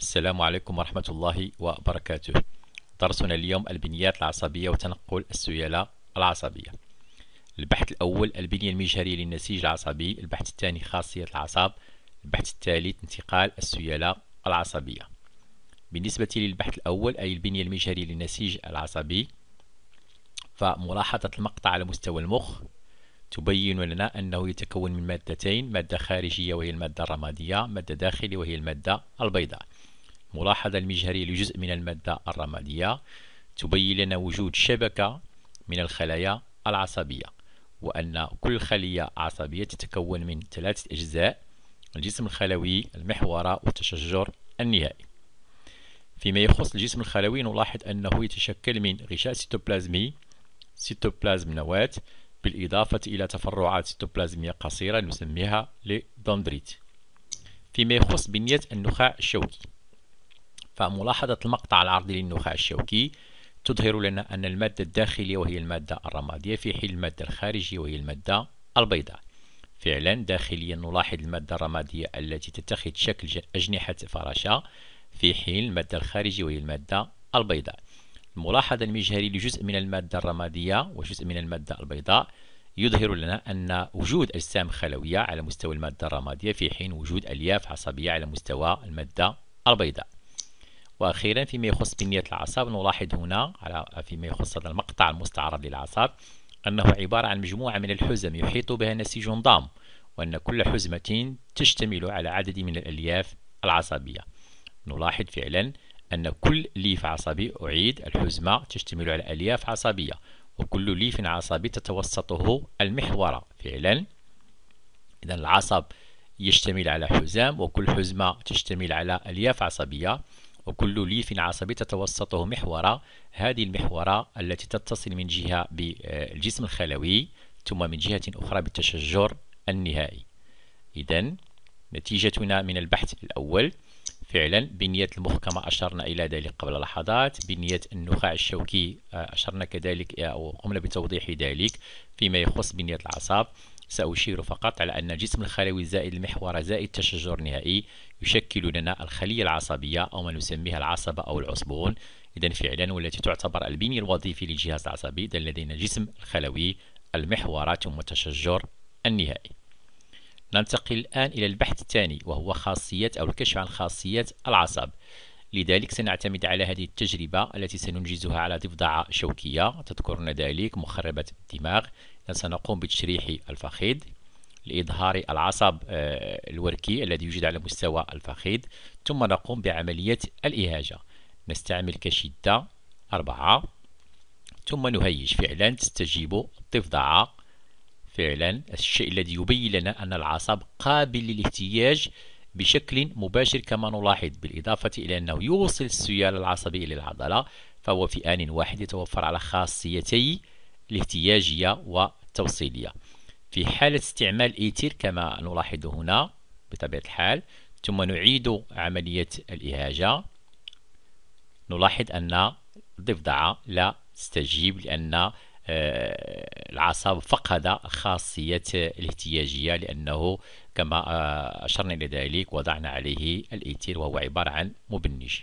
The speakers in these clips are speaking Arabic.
السلام عليكم ورحمة الله وبركاته درسنا اليوم البنيات العصبية وتنقل السيالة العصبية البحث الأول البنية المجهرية للنسيج العصبي البحث الثاني خاصية الأعصاب البحث الثالث انتقال السيالة العصبية بالنسبة للبحث الأول أي البنية المجهرية للنسيج العصبي فملاحظة المقطع على مستوى المخ تبين لنا أنه يتكون من مادتين مادة خارجية وهي المادة الرمادية مادة داخلية وهي المادة البيضاء ملاحظة المجهرية لجزء من المادة الرمادية تبين لنا وجود شبكة من الخلايا العصبية وأن كل خلية عصبية تتكون من ثلاثة أجزاء الجسم الخلوي المحورة والتشجر النهائي فيما يخص الجسم الخلوي نلاحظ أنه يتشكل من غشاء سيتوبلازمي سيتوبلازم نواة بالإضافة إلى تفرعات سيتوبلازمية قصيرة نسميها لدندريت فيما يخص بنية النخاع الشوكي فملاحظة المقطع العرضي للنخاع الشوكي تظهر لنا أن المادة الداخلية وهي المادة الرمادية في حين المادة الخارجية وهي المادة البيضاء فعلا داخليا نلاحظ المادة الرمادية التي تتخذ شكل أجنحة فراشة في حين المادة الخارجية وهي المادة البيضاء الملاحظة المجهري لجزء من المادة الرمادية وجزء من المادة البيضاء يظهر لنا أن وجود أجسام خلوية على مستوى المادة الرمادية في حين وجود ألياف عصبية على مستوى المادة البيضاء وأخيرا فيما يخص بنية الأعصاب نلاحظ هنا على فيما يخص هذا المقطع المستعرض للأعصاب أنه عبارة عن مجموعة من الحزم يحيط بها نسيج ضام وأن كل حزمة تشتمل على عدد من الألياف العصبية نلاحظ فعلا أن كل ليف عصبي أعيد الحزمة تشتمل على ألياف عصبية وكل ليف عصبي تتوسطه المحورة فعلا إذا العصب يشتمل على حزام وكل حزمة تشتمل على ألياف عصبية وكل ليف عصبي تتوسطه محورة هذه المحورة التي تتصل من جهة بالجسم الخلوي ثم من جهة أخرى بالتشجر النهائي إذا نتيجتنا من البحث الأول فعلا بنية المحكمة أشرنا إلى ذلك قبل لحظات بنية النخاع الشوكي أشرنا كذلك أو قمنا بتوضيح ذلك فيما يخص بنية الأعصاب سأشير فقط على أن الجسم الخلوي زائد المحور زائد التشجر النهائي يشكل لنا الخلية العصبية أو ما نسميها العصبة أو العصبون إذا فعلا والتي تعتبر البنية الوظيفي للجهاز العصبي إذا لدينا الجسم الخلوي المحور ثم التشجر النهائي ننتقل الآن إلى البحث الثاني وهو خاصية أو الكشف عن خاصية العصب لذلك سنعتمد على هذه التجربة التي سننجزها على ضفدعة شوكية تذكرنا ذلك مخربة الدماغ سنقوم بتشريح الفخذ لإظهار العصب آه، الوركي الذي يوجد على مستوى الفخذ ثم نقوم بعملية الإهاجة نستعمل كشدة أربعة ثم نهيج فعلا تستجيب الضفدعة فعلا الشيء الذي يبين لنا أن العصب قابل للاحتياج بشكل مباشر كما نلاحظ بالإضافة إلى أنه يوصل السيال العصبي إلى العضلة فهو في آن واحد يتوفر على خاصيتي الاحتياجية والتوصيلية في حالة استعمال إيتير كما نلاحظ هنا بطبيعة الحال ثم نعيد عملية الإهاجة نلاحظ أن الضفدعة لا تستجيب لأن آه، العصب فقد خاصية الاحتياجية لأنه كما آه، أشرنا إلى ذلك وضعنا عليه الإيتير وهو عبارة عن مبنج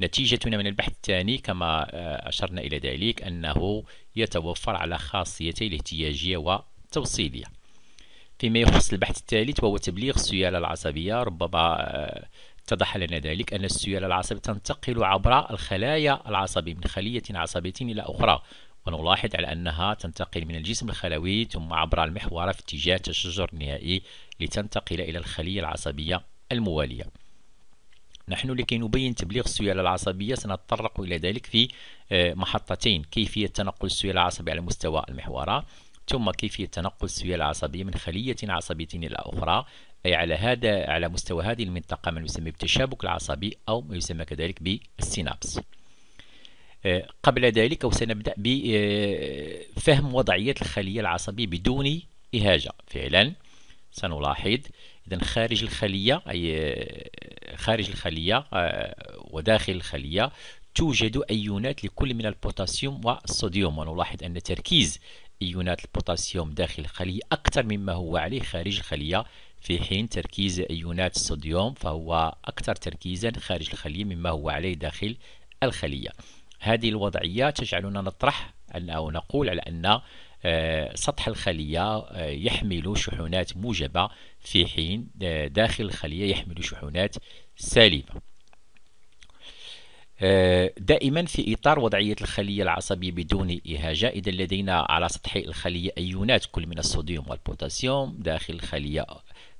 نتيجتنا من البحث الثاني كما آه، أشرنا إلى ذلك أنه يتوفر على خاصيتي الاحتياجية والتوصيلية فيما يخص البحث الثالث وهو تبليغ السيالة العصبية ربما آه، اتضح لنا ذلك أن السيالة العصبية تنتقل عبر الخلايا العصبية من خلية عصبية إلى أخرى ونلاحظ على أنها تنتقل من الجسم الخلوي ثم عبر المحور في اتجاه التشجر النهائي لتنتقل إلى الخلية العصبية الموالية نحن لكي نبين تبليغ السيالة العصبية سنتطرق إلى ذلك في آه، محطتين كيفية تنقل السيالة العصبية على مستوى المحورة ثم كيفية تنقل السيالة العصبية من خلية عصبية إلى أخرى أي على هذا على مستوى هذه المنطقة ما يسمى بالتشابك العصبي أو ما يسمى كذلك بالسينابس آه، قبل ذلك وسنبدأ بفهم آه، وضعية الخلية العصبية بدون إهاجة فعلا سنلاحظ إذا خارج الخلية أي خارج الخلية آه، وداخل الخلية توجد أيونات لكل من البوتاسيوم والصوديوم ونلاحظ أن تركيز أيونات البوتاسيوم داخل الخلية أكثر مما هو عليه خارج الخلية في حين تركيز أيونات الصوديوم فهو أكثر تركيزا خارج الخلية مما هو عليه داخل الخلية هذه الوضعية تجعلنا نطرح أن أو نقول على أن آه، سطح الخلية آه، يحمل شحنات موجبة في حين آه، داخل الخلية يحمل شحنات سالبة دائما في إطار وضعية الخلية العصبية بدون إهاجة إذا لدينا على سطح الخلية أيونات كل من الصوديوم والبوتاسيوم داخل الخلية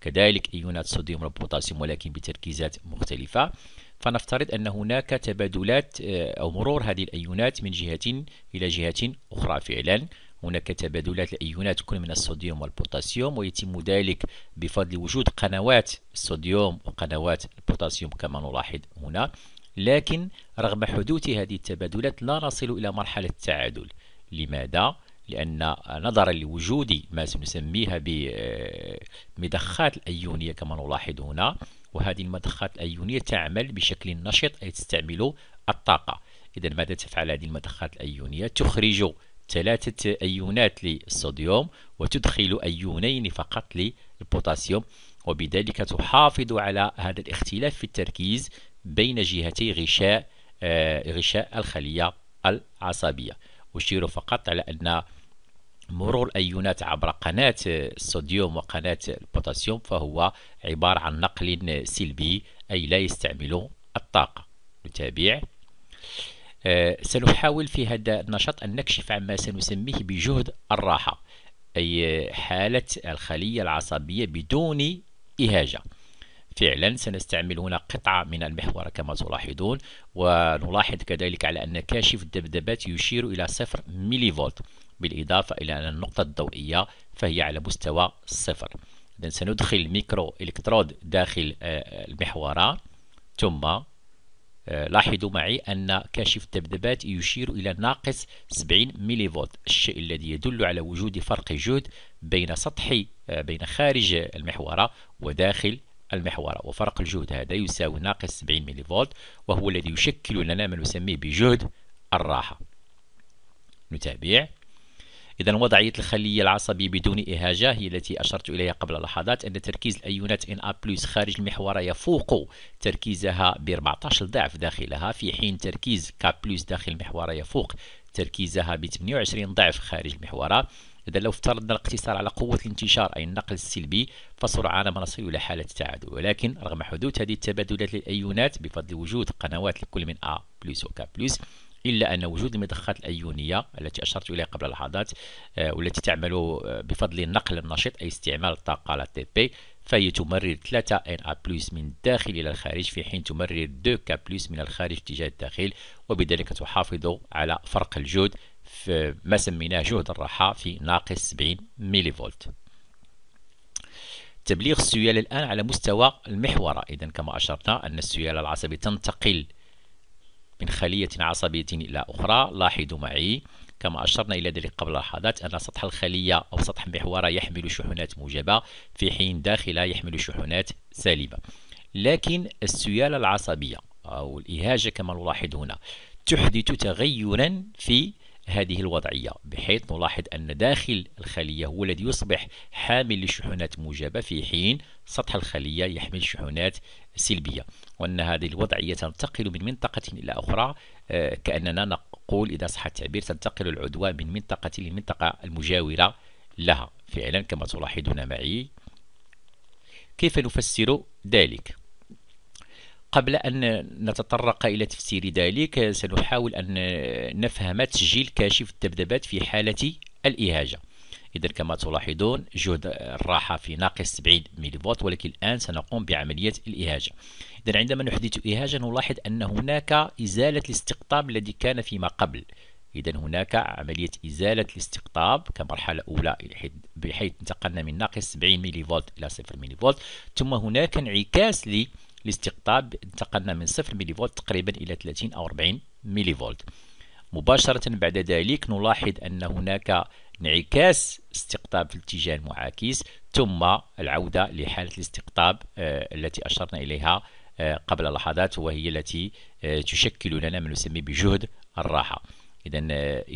كذلك أيونات صوديوم والبوتاسيوم ولكن بتركيزات مختلفة فنفترض أن هناك تبادلات أو مرور هذه الأيونات من جهة إلى جهة أخرى فعلا هناك تبادلات الأيونات تكون من الصوديوم والبوتاسيوم ويتم ذلك بفضل وجود قنوات الصوديوم وقنوات البوتاسيوم كما نلاحظ هنا لكن رغم حدوث هذه التبادلات لا نصل إلى مرحلة التعادل لماذا؟ لأن نظرا لوجود ما نسميها بمضخات آه، الأيونية كما نلاحظ هنا وهذه المضخات الأيونية تعمل بشكل نشط أي تستعمل الطاقة إذا ماذا تفعل هذه المضخات الأيونية؟ تخرج ثلاثة أيونات للصوديوم وتدخل أيونين فقط للبوتاسيوم وبذلك تحافظ على هذا الاختلاف في التركيز بين جهتي غشاء آه، غشاء الخلية العصبية أشير فقط على أن مرور الأيونات عبر قناة الصوديوم وقناة البوتاسيوم فهو عبارة عن نقل سلبي أي لا يستعمل الطاقة نتابع آه، سنحاول في هذا النشاط أن نكشف عما سنسميه بجهد الراحة أي حالة الخلية العصبية بدون إهاجة فعلا سنستعمل هنا قطعة من المحور كما تلاحظون ونلاحظ كذلك على أن كاشف الذبذبات يشير إلى صفر ميلي فولت بالإضافة إلى أن النقطة الضوئية فهي على مستوى صفر إذن سندخل الميكرو إلكترود داخل آه، المحورة ثم آه، لاحظوا معي أن كاشف الذبذبات يشير إلى ناقص 70 ميلي فولت الشيء الذي يدل على وجود فرق جهد بين سطح آه، بين خارج المحورة وداخل المحورة وفرق الجهد هذا يساوي ناقص 70 ميلي فولت وهو الذي يشكل لنا ما نسميه بجهد الراحة نتابع إذا وضعية الخلية العصبية بدون إهاجة هي التي أشرت إليها قبل لحظات أن تركيز الأيونات Na بلس خارج المحور يفوق تركيزها ب 14 ضعف داخلها في حين تركيز K بلس داخل المحور يفوق تركيزها ب 28 ضعف خارج المحور إذا لو افترضنا الاقتصار على قوة الانتشار أي النقل السلبي فسرعان ما نصل إلى حالة التعادل ولكن رغم حدوث هذه التبادلات للأيونات بفضل وجود قنوات لكل من A بلس و K بلس إلا أن وجود المضخات الأيونية التي أشرت إليها قبل لحظات آه، والتي تعمل بفضل النقل النشيط أي استعمال الطاقة لا تي بي فهي تمرر 3 ا بلس من الداخل إلى الخارج في حين تمرر 2 ك بلس من الخارج اتجاه الداخل وبذلك تحافظ على فرق الجهد في ما سميناه جهد الراحة في ناقص 70 ميلي فولت تبليغ السيالة الآن على مستوى المحورة إذا كما أشرنا أن السيالة العصبية تنتقل من خلية عصبية إلى أخرى لاحظوا معي كما أشرنا إلى ذلك قبل لحظات أن سطح الخلية أو سطح محورها يحمل شحنات موجبة في حين داخلها يحمل شحنات سالبة لكن السيالة العصبية أو الإهاجة كما نلاحظ هنا تحدث تغيرا في هذه الوضعية بحيث نلاحظ أن داخل الخلية هو الذي يصبح حامل لشحنات موجبة في حين سطح الخلية يحمل شحنات سلبية وأن هذه الوضعية تنتقل من منطقة إلى أخرى آه، كأننا نقول إذا صح التعبير تنتقل العدوى من منطقة للمنطقة المجاورة لها فعلا كما تلاحظون معي كيف نفسر ذلك قبل أن نتطرق إلى تفسير ذلك سنحاول أن نفهم تسجيل كاشف الذبذبات في حالة الإهاجة إذا كما تلاحظون جهد الراحة في ناقص 70 ملي فولت ولكن الآن سنقوم بعملية الإهاجة إذا عندما نحدث إهاجة نلاحظ أن هناك إزالة الاستقطاب الذي كان فيما قبل إذا هناك عملية إزالة الاستقطاب كمرحلة أولى بحيث انتقلنا من ناقص 70 ملي فولت إلى 0 ملي فولت ثم هناك انعكاس لي الاستقطاب انتقلنا من 0 ملي فولت تقريبا إلى 30 أو 40 ملي فولت مباشرة بعد ذلك نلاحظ أن هناك انعكاس استقطاب في الاتجاه المعاكس ثم العودة لحالة الاستقطاب آه، التي أشرنا إليها آه، قبل لحظات وهي التي آه، تشكل لنا ما نسميه بجهد الراحة إذا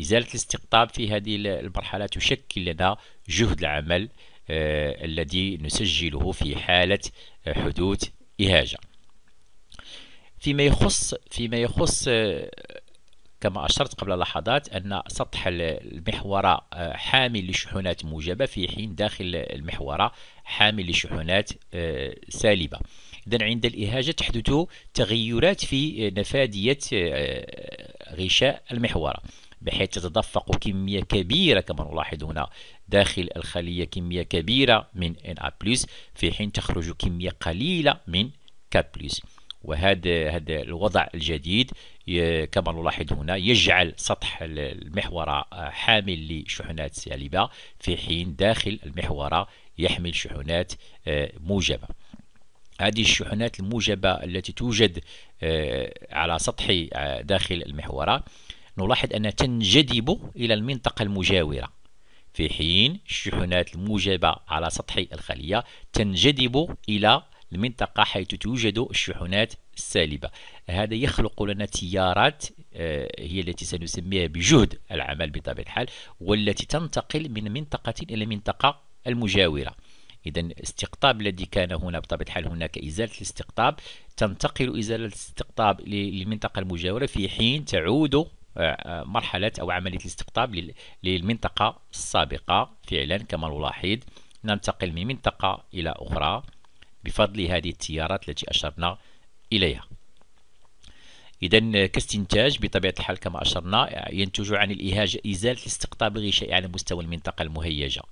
إزالة الاستقطاب في هذه المرحلة تشكل لنا جهد العمل الذي نسجله في حالة حدوث إهاجة فيما يخص فيما يخص آه، كما أشرت قبل لحظات أن سطح المحورة آه، حامل لشحنات موجبة في حين داخل المحورة حامل لشحنات آه، سالبة إذا عند الإهاجة تحدث تغيرات في نفاذية غشاء المحورة بحيث تتدفق كمية كبيرة كما نلاحظ هنا داخل الخلية كمية كبيرة من Na+, في حين تخرج كمية قليلة من K+. وهذا هذا الوضع الجديد كما نلاحظ هنا يجعل سطح المحورة حامل لشحنات سالبة في حين داخل المحورة يحمل شحنات آه، موجبة هذه الشحنات الموجبة التي توجد آه، على سطح آه، داخل المحورة نلاحظ أنها تنجذب إلى المنطقة المجاورة في حين الشحنات الموجبة على سطح الخلية تنجذب إلى المنطقة حيث توجد الشحنات السالبة هذا يخلق لنا تيارات آه، هي التي سنسميها بجهد العمل بطبيعة الحال والتي تنتقل من منطقة إلى منطقة المجاورة إذا الاستقطاب الذي كان هنا بطبيعة الحال هناك إزالة الاستقطاب تنتقل إزالة الاستقطاب للمنطقة المجاورة في حين تعود آه، مرحلة أو عملية الاستقطاب للمنطقة السابقة فعلا كما نلاحظ ننتقل من منطقة إلى أخرى بفضل هذه التيارات التي أشرنا إليها إذا كاستنتاج بطبيعة الحال كما أشرنا ينتج عن الإهاجة إزالة الاستقطاب الغشائي على مستوى المنطقة المهيجة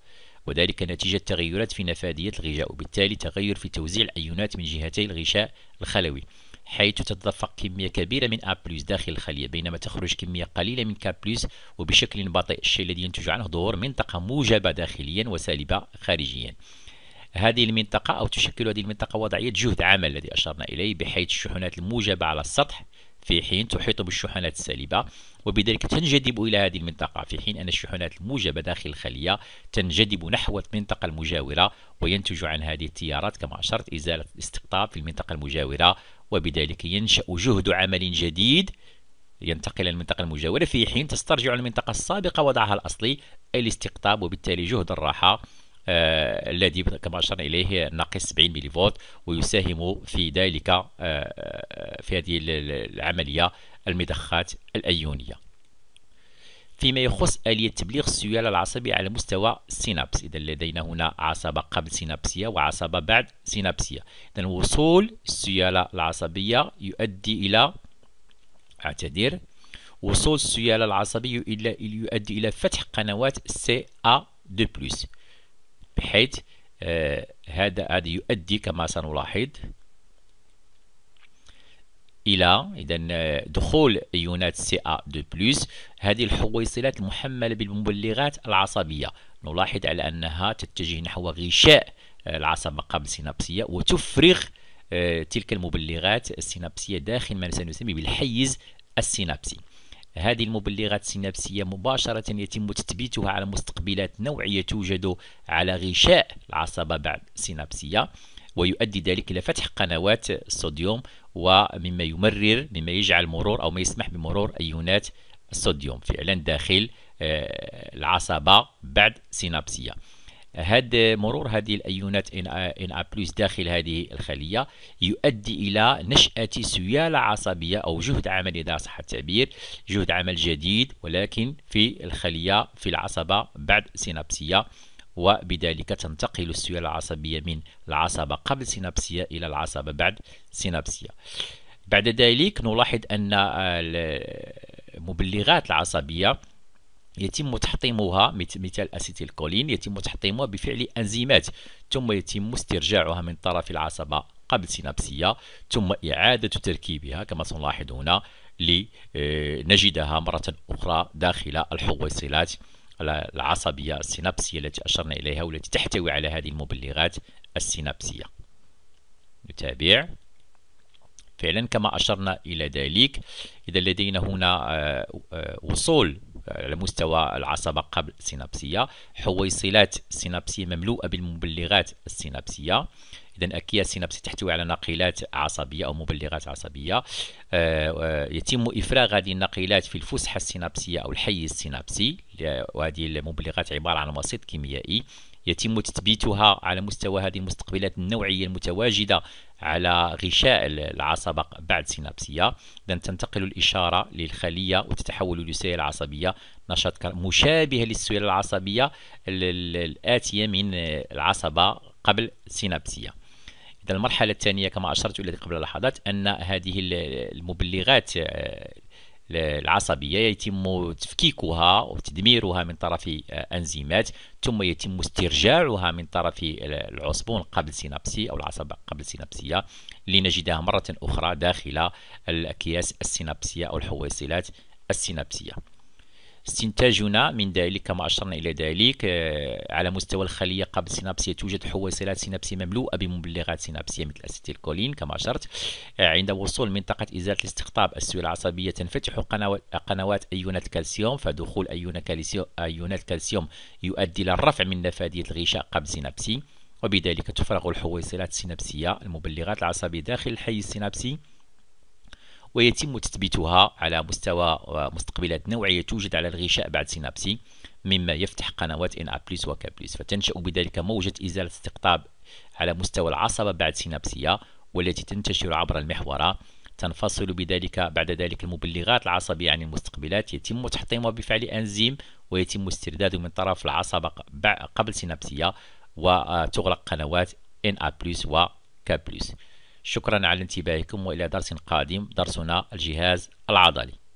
وذلك نتيجة تغيرات في نفاذية الغشاء وبالتالي تغير في توزيع الأيونات من جهتي الغشاء الخلوي حيث تتدفق كمية كبيرة من A داخل الخلية بينما تخرج كمية قليلة من K وبشكل بطيء الشيء الذي ينتج عنه ظهور منطقة موجبة داخليا وسالبة خارجيا هذه المنطقة أو تشكل هذه المنطقة وضعية جهد عمل الذي أشرنا إليه بحيث الشحنات الموجبة على السطح في حين تحيط بالشحنات السالبة وبذلك تنجذب إلى هذه المنطقة في حين أن الشحنات الموجبة داخل الخلية تنجذب نحو المنطقة المجاورة وينتج عن هذه التيارات كما أشرت إزالة الاستقطاب في المنطقة المجاورة وبذلك ينشأ جهد عمل جديد ينتقل إلى المنطقة المجاورة في حين تسترجع المنطقة السابقة وضعها الأصلي الاستقطاب وبالتالي جهد الراحة آه الذي كما أشرنا إليه ناقص 70 ملي فولت ويساهم في ذلك آه, آه، في هذه العملية المضخات الأيونية فيما يخص آلية تبليغ السيولة العصبي على مستوى السينابس إذا لدينا هنا عصبة قبل سينابسية وعصبة بعد سينابسية إذا وصول السيولة العصبية يؤدي إلى أعتذر وصول السيولة العصبية يؤدي إلى فتح قنوات سي 2 دو بلس بحيث آه هذا هذا يؤدي كما سنلاحظ الى اذا آه، دخول ايونات سي ا دو بلس هذه الحويصلات المحمله بالمبلغات العصبيه نلاحظ على انها تتجه نحو غشاء آه، العصبه السينابسيه وتفرغ آه، تلك المبلغات السينابسيه داخل ما سنسمي بالحيز السينابسي هذه المبلغات السينابسية مباشرة يتم تثبيتها على مستقبلات نوعية توجد على غشاء العصبة بعد سينابسية ويؤدي ذلك إلى فتح قنوات الصوديوم ومما يمرر مما يجعل مرور أو ما يسمح بمرور أيونات الصوديوم فعلا داخل آه، العصبة بعد سينابسية هاد مرور هذه الايونات ان ا آه، بلس داخل هذه الخليه يؤدي الى نشاه سياله عصبيه او جهد عمل اذا صح التعبير جهد عمل جديد ولكن في الخليه في العصبه بعد سينابسيه وبذلك تنتقل السيولة العصبية من العصبة قبل سينابسية إلى العصبة بعد سينابسية بعد ذلك نلاحظ أن المبلغات العصبية يتم تحطيمها مثل اسيتيلكولين يتم تحطيمها بفعل انزيمات ثم يتم استرجاعها من طرف العصبه قبل سينابسيه ثم اعاده تركيبها كما سنلاحظ هنا لنجدها مره اخرى داخل الحويصلات العصبية السينابسية التي أشرنا إليها والتي تحتوي على هذه المبلغات السينابسية نتابع فعلا كما أشرنا إلى ذلك إذا لدينا هنا آه، آه، وصول على مستوى العصبة قبل السينابسية حويصلات سينابسية مملوءة بالمبلغات السينابسية إذا أكياس سينابسية تحتوي على نقيلات عصبية أو مبلغات عصبية آه، يتم إفراغ هذه النقيلات في الفسحة السينابسية أو الحي السينابسي وهذه المبلغات عبارة عن وسيط كيميائي يتم تثبيتها على مستوى هذه المستقبلات النوعية المتواجدة على غشاء العصبة بعد سينابسية إذا تنتقل الإشارة للخلية وتتحول للسيلة عصبية نشاط مشابه للسيلة العصبية الآتية من العصبة قبل سينابسية إذا المرحلة الثانية كما أشرت إلى قبل لحظات أن هذه المبلغات آه، العصبية يتم تفكيكها وتدميرها من طرف أنزيمات ثم يتم استرجاعها من طرف العصبون قبل سينابسي أو العصبة قبل سينابسية لنجدها مرة أخرى داخل الأكياس السينابسية أو الحويصلات السينابسية استنتاجنا من ذلك كما أشرنا إلى ذلك آه، على مستوى الخلية قبل السينابسية توجد حويصلات سينابسية مملوءة بمبلغات سينابسية مثل كولين كما أشرت آه، عند وصول منطقة إزالة الاستقطاب السوية العصبية تنفتح قنوات أيونات الكالسيوم فدخول أيونات كالسيوم يؤدي إلى الرفع من نفاذية الغشاء قبل السينابسي وبذلك تفرغ الحويصلات السينابسية المبلغات العصبية داخل الحي السينابسي ويتم تثبيتها على مستوى مستقبلات نوعية توجد على الغشاء بعد سينابسي مما يفتح قنوات ان ابليس وكابليس فتنشا بذلك موجه ازاله استقطاب على مستوى العصبه بعد سينابسيه والتي تنتشر عبر المحورة تنفصل بذلك بعد ذلك المبلغات العصبية عن المستقبلات يتم تحطيمها بفعل أنزيم ويتم استرداده من طرف العصبة قبل سينابسية وتغلق قنوات NA+, و K+. شكرا على انتباهكم وإلى درس قادم درسنا الجهاز العضلي